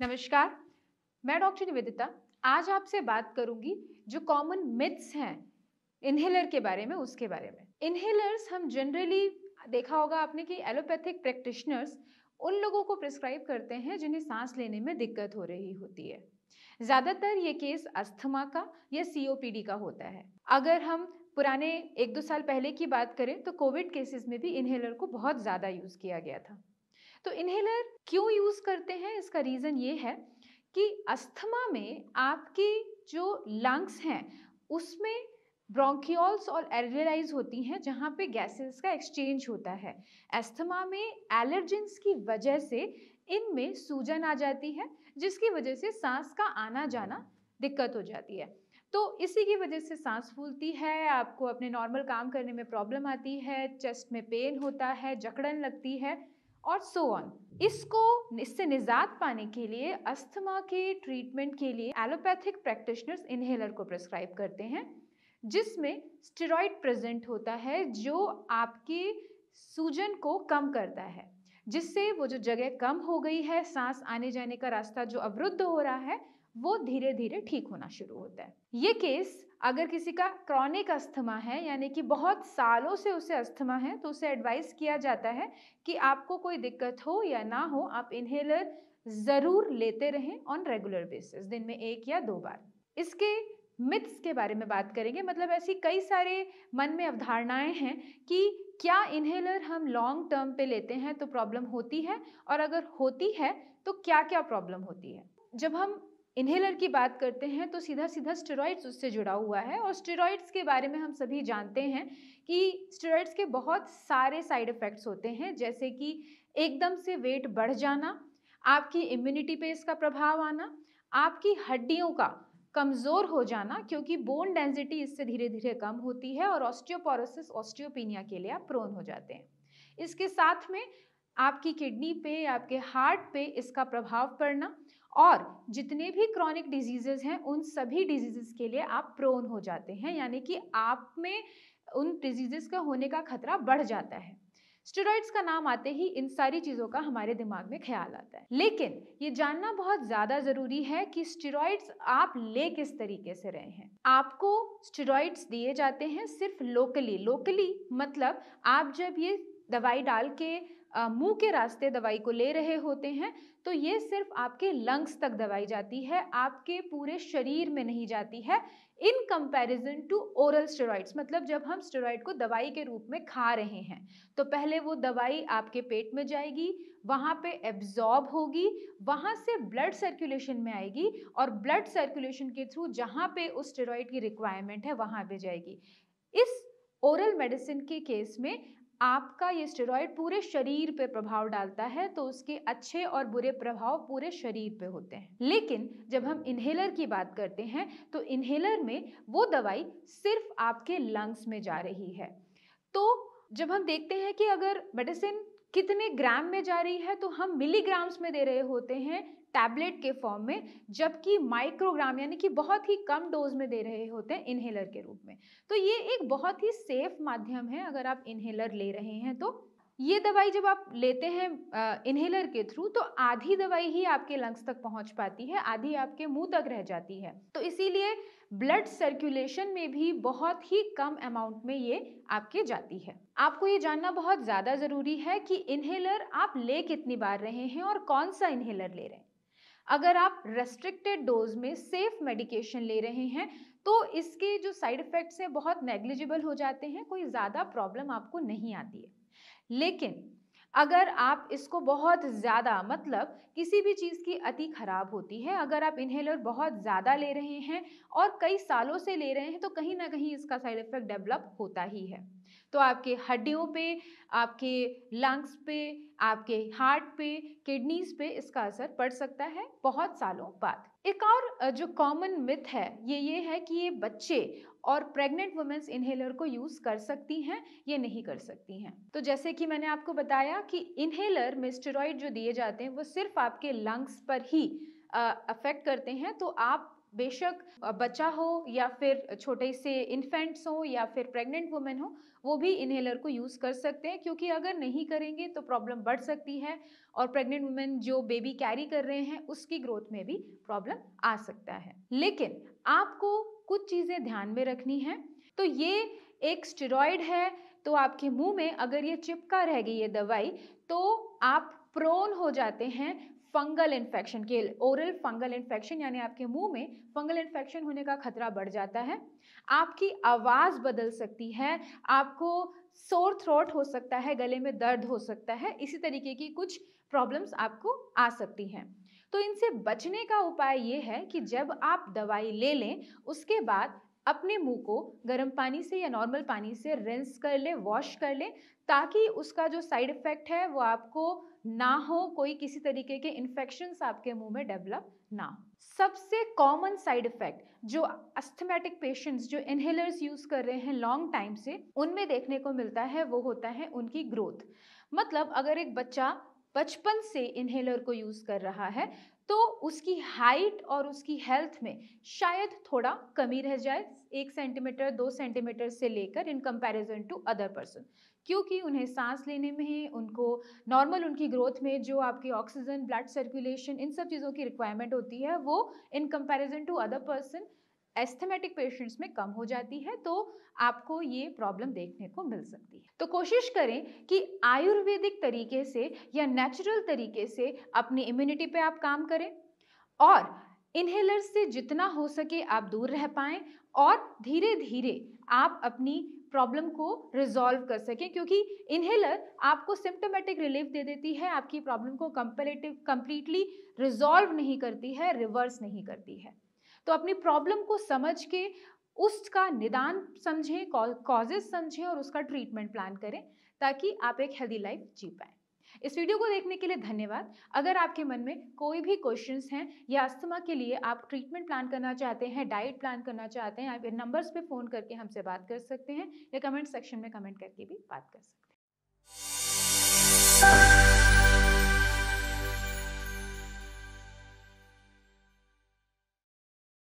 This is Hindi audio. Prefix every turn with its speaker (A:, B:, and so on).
A: नमस्कार मैं डॉक्टर निवेदिता आज आपसे बात करूंगी जो कॉमन मिथ्स हैं इन्हेलर के बारे में उसके बारे में इन्हेलर्स हम जनरली देखा होगा आपने कि एलोपैथिक प्रैक्टिशनर्स उन लोगों को प्रिस्क्राइब करते हैं जिन्हें सांस लेने में दिक्कत हो रही होती है ज़्यादातर ये केस अस्थमा का या सी का होता है अगर हम पुराने एक दो साल पहले की बात करें तो कोविड केसेस में भी इन्हेलर को बहुत ज़्यादा यूज़ किया गया था तो इन्हेलर क्यों यूज़ करते हैं इसका रीज़न ये है कि अस्थमा में आपकी जो लंग्स हैं उसमें ब्रोंकियोल्स और एलरेलाइज होती हैं जहाँ पे गैसेस का एक्सचेंज होता है अस्थमा में एलर्जेंस की वजह से इनमें सूजन आ जाती है जिसकी वजह से सांस का आना जाना दिक्कत हो जाती है तो इसी की वजह से सांस फूलती है आपको अपने नॉर्मल काम करने में प्रॉब्लम आती है चेस्ट में पेन होता है जकड़न लगती है और सो so ऑन इसको इससे निजात पाने के लिए अस्थमा के ट्रीटमेंट के लिए एलोपैथिक प्रैक्टिशनर्स इन्हेलर को प्रेस्क्राइब करते हैं जिसमें स्टेरॉइड प्रेजेंट होता है जो आपके सूजन को कम करता है जिससे वो जो जगह कम हो गई है सांस आने जाने का रास्ता जो अवरुद्ध हो रहा है वो धीरे धीरे ठीक होना शुरू होता है ये केस अगर किसी का क्रॉनिक अस्थमा है यानी कि बहुत सालों से उसे अस्थमा है तो उसे एडवाइस किया जाता है कि आपको कोई दिक्कत हो या ना हो आप इन्हेलर ज़रूर लेते रहें ऑन रेगुलर बेसिस दिन में एक या दो बार इसके मिथ्स के बारे में बात करेंगे मतलब ऐसी कई सारे मन में अवधारणाएं हैं कि क्या इन्हेलर हम लॉन्ग टर्म पे लेते हैं तो प्रॉब्लम होती है और अगर होती है तो क्या क्या प्रॉब्लम होती है जब हम इन्हेलर की बात करते हैं तो सीधा सीधा स्टेरॉइड्स उससे जुड़ा हुआ है और स्टेरॉइड्स के बारे में हम सभी जानते हैं कि स्टेरॉइड्स के बहुत सारे साइड इफ़ेक्ट्स होते हैं जैसे कि एकदम से वेट बढ़ जाना आपकी इम्यूनिटी पे इसका प्रभाव आना आपकी हड्डियों का कमज़ोर हो जाना क्योंकि बोन डेंसिटी इससे धीरे धीरे कम होती है और ऑस्टियोपोरोसिस ऑस्टियोपीनिया के लिए आप प्रोन हो जाते हैं इसके साथ में आपकी किडनी पे आपके हार्ट पे इसका प्रभाव पड़ना और जितने भी क्रॉनिक डिजीजेज हैं उन सभी डिजीजेज के लिए आप प्रोन हो जाते हैं यानी कि आप में उन डिजीजेस का होने का खतरा बढ़ जाता है स्टेरॉइड्स का नाम आते ही इन सारी चीज़ों का हमारे दिमाग में ख्याल आता है लेकिन ये जानना बहुत ज़्यादा ज़रूरी है कि स्टेरॉइड्स आप ले किस तरीके से रहे हैं आपको स्टेरॉइड्स दिए जाते हैं सिर्फ लोकली लोकली मतलब आप जब ये दवाई डाल के मुंह के रास्ते दवाई को ले रहे होते हैं तो ये सिर्फ आपके लंग्स तक दवाई जाती है आपके पूरे शरीर में नहीं जाती है in comparison to oral steroids मतलब जब हम स्टेरॉइड को दवाई के रूप में खा रहे हैं तो पहले वो दवाई आपके पेट में जाएगी वहाँ पे एब्जॉर्ब होगी वहाँ से ब्लड सर्कुलेशन में आएगी और ब्लड सर्कुलेशन के थ्रू जहाँ पे उस स्टेरॉइड की रिक्वायरमेंट है वहाँ पे जाएगी इस ओरल मेडिसिन के केस में आपका ये स्टेरॉयड पूरे शरीर पे प्रभाव डालता है तो उसके अच्छे और बुरे प्रभाव पूरे शरीर पे होते हैं लेकिन जब हम इन्हेलर की बात करते हैं तो इन्हेलर में वो दवाई सिर्फ आपके लंग्स में जा रही है तो जब हम देखते हैं कि अगर मेडिसिन कितने ग्राम में जा रही है तो हम मिलीग्राम्स में दे रहे होते हैं टैबलेट के फॉर्म में जबकि माइक्रोग्राम यानी कि बहुत ही कम डोज में दे रहे होते हैं इन्हेलर के रूप में तो ये एक बहुत ही सेफ माध्यम है अगर आप इन्हेलर ले रहे हैं तो ये दवाई जब आप लेते हैं इन्हेलर के थ्रू तो आधी दवाई ही आपके लंग्स तक पहुंच पाती है आधी आपके मुंह तक रह जाती है तो इसीलिए ब्लड सर्कुलेशन में भी बहुत ही कम अमाउंट में ये आपके जाती है आपको ये जानना बहुत ज़्यादा ज़रूरी है कि इनहेलर आप ले कितनी बार रहे हैं और कौन सा इन्हेलर ले रहे हैं अगर आप रेस्ट्रिक्टेड डोज में सेफ मेडिकेशन ले रहे हैं तो इसके जो साइड इफ़ेक्ट्स हैं बहुत नेग्लिजिबल हो जाते हैं कोई ज़्यादा प्रॉब्लम आपको नहीं आती है लेकिन अगर आप इसको बहुत ज़्यादा मतलब किसी भी चीज़ की अति खराब होती है अगर आप इन्हेलर बहुत ज़्यादा ले रहे हैं और कई सालों से ले रहे हैं तो कहीं ना कहीं इसका साइड इफ़ेक्ट डेवलप होता ही है तो आपके हड्डियों पे आपके लंग्स पे आपके हार्ट पे किडनीज पे इसका असर पड़ सकता है बहुत सालों बाद एक और जो कॉमन मिथ है ये ये है कि ये बच्चे और प्रेग्नेंट वुमेन्स इन्हेलर को यूज़ कर सकती हैं ये नहीं कर सकती हैं तो जैसे कि मैंने आपको बताया कि इन्हेलर में स्टेरॉइड जो दिए जाते हैं वो सिर्फ आपके लंग्स पर ही अफेक्ट करते हैं तो आप बेशक बच्चा हो या फिर छोटे से इन्फेंट्स हो या फिर प्रेग्नेंट वुमेन हो वो भी इन्हेलर को यूज़ कर सकते हैं क्योंकि अगर नहीं करेंगे तो प्रॉब्लम बढ़ सकती है और प्रेग्नेंट वुमेन जो बेबी कैरी कर रहे हैं उसकी ग्रोथ में भी प्रॉब्लम आ सकता है लेकिन आपको कुछ चीज़ें ध्यान में रखनी है तो ये एक स्टेरॉयड है तो आपके मुंह में अगर ये चिपका रह गई ये दवाई तो आप प्रोन हो जाते हैं फंगल इन्फेक्शन के ओरल फंगल इन्फेक्शन यानी आपके मुंह में फंगल इन्फेक्शन होने का खतरा बढ़ जाता है आपकी आवाज़ बदल सकती है आपको सोर थ्रोट हो सकता है गले में दर्द हो सकता है इसी तरीके की कुछ प्रॉब्लम्स आपको आ सकती हैं तो इनसे बचने का उपाय ये है कि जब आप दवाई ले लें उसके बाद अपने मुंह को गर्म पानी से या नॉर्मल पानी से रिंस कर ले वॉश कर ले ताकि उसका जो साइड इफ़ेक्ट है वो आपको ना हो कोई किसी तरीके के इन्फेक्शन आपके मुंह में डेवलप ना हो सबसे कॉमन साइड इफ़ेक्ट जो अस्थमेटिक पेशेंट्स जो इनहेलर्स यूज़ कर रहे हैं लॉन्ग टाइम से उनमें देखने को मिलता है वो होता है उनकी ग्रोथ मतलब अगर एक बच्चा बचपन से इनहेलर को यूज़ कर रहा है तो उसकी हाइट और उसकी हेल्थ में शायद थोड़ा कमी रह जाए एक सेंटीमीटर दो सेंटीमीटर से लेकर in comparison to other person क्योंकि उन्हें सांस लेने में उनको नॉर्मल उनकी ग्रोथ में जो आपकी ऑक्सीजन ब्लड सर्कुलेशन इन सब चीज़ों की रिक्वायरमेंट होती है वो in comparison to other person asthmatic patients में कम हो जाती है तो आपको ये प्रॉब्लम देखने को मिल सकती है तो कोशिश करें कि आयुर्वेदिक तरीके से या नेचुरल तरीके से अपनी इम्यूनिटी पे आप काम करें और इनहेलर से जितना हो सके आप दूर रह पाएं और धीरे धीरे आप अपनी प्रॉब्लम को रिजॉल्व कर सकें क्योंकि इनहेलर आपको सिम्टोमेटिक रिलीफ दे देती है आपकी प्रॉब्लम को कंपेरेटिव कंप्लीटली रिजॉल्व नहीं करती है रिवर्स नहीं करती है तो अपनी प्रॉब्लम को समझ के उसका निदान समझें कॉजेज समझें और उसका ट्रीटमेंट प्लान करें ताकि आप एक हेल्दी लाइफ जी पाएँ इस वीडियो को देखने के लिए धन्यवाद अगर आपके मन में कोई भी क्वेश्चंस हैं या अस्थमा के लिए आप ट्रीटमेंट प्लान करना चाहते हैं डाइट प्लान करना चाहते हैं आप इन नंबर्स पे फ़ोन करके हमसे बात कर सकते हैं या कमेंट सेक्शन में कमेंट करके भी बात कर सकते हैं